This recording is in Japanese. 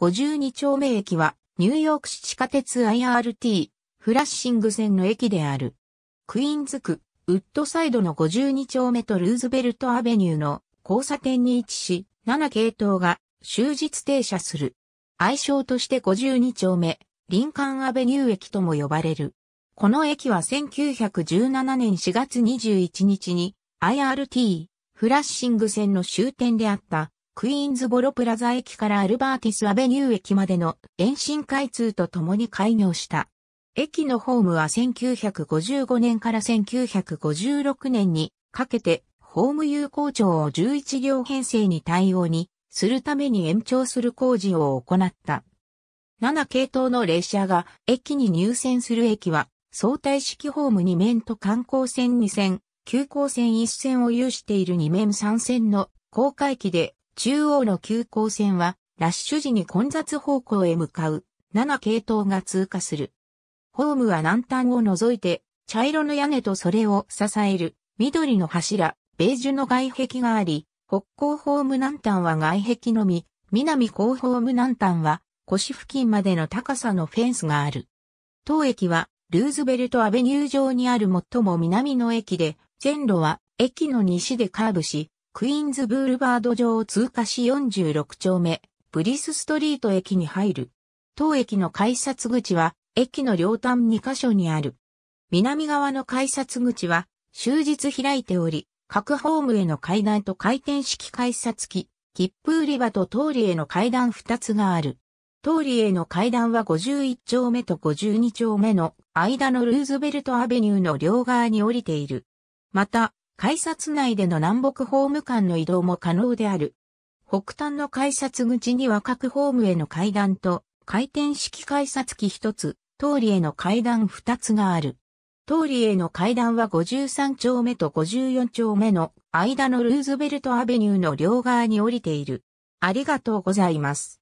52丁目駅は、ニューヨーク市地下鉄 IRT、フラッシング線の駅である。クイーンズ区、ウッドサイドの52丁目とルーズベルトアベニューの交差点に位置し、7系統が終日停車する。愛称として52丁目、リンカンアベニュー駅とも呼ばれる。この駅は1917年4月21日に IRT、フラッシング線の終点であったクイーンズボロプラザ駅からアルバーティスアベニュー駅までの延伸開通とともに開業した。駅のホームは1955年から1956年にかけてホーム有効長を11両編成に対応にするために延長する工事を行った。7系統の列車が駅に入線する駅は相対式ホーム2面と観光線2線、急行線1線を有している2面3線の高架駅で中央の急行線は、ラッシュ時に混雑方向へ向かう、7系統が通過する。ホームは南端を除いて、茶色の屋根とそれを支える、緑の柱、ベージュの外壁があり、北高ホーム南端は外壁のみ、南高ホーム南端は、腰付近までの高さのフェンスがある。当駅は、ルーズベルトアベニュー上にある最も南の駅で、線路は駅の西でカーブし、クイーンズブールバード上を通過し46丁目、ブリスストリート駅に入る。当駅の改札口は、駅の両端2カ所にある。南側の改札口は、終日開いており、各ホームへの階段と回転式改札機、切符売り場と通りへの階段2つがある。通りへの階段は51丁目と52丁目の間のルーズベルトアベニューの両側に降りている。また、改札内での南北ホーム間の移動も可能である。北端の改札口には各ホームへの階段と、回転式改札機一つ、通りへの階段二つがある。通りへの階段は53丁目と54丁目の間のルーズベルトアベニューの両側に降りている。ありがとうございます。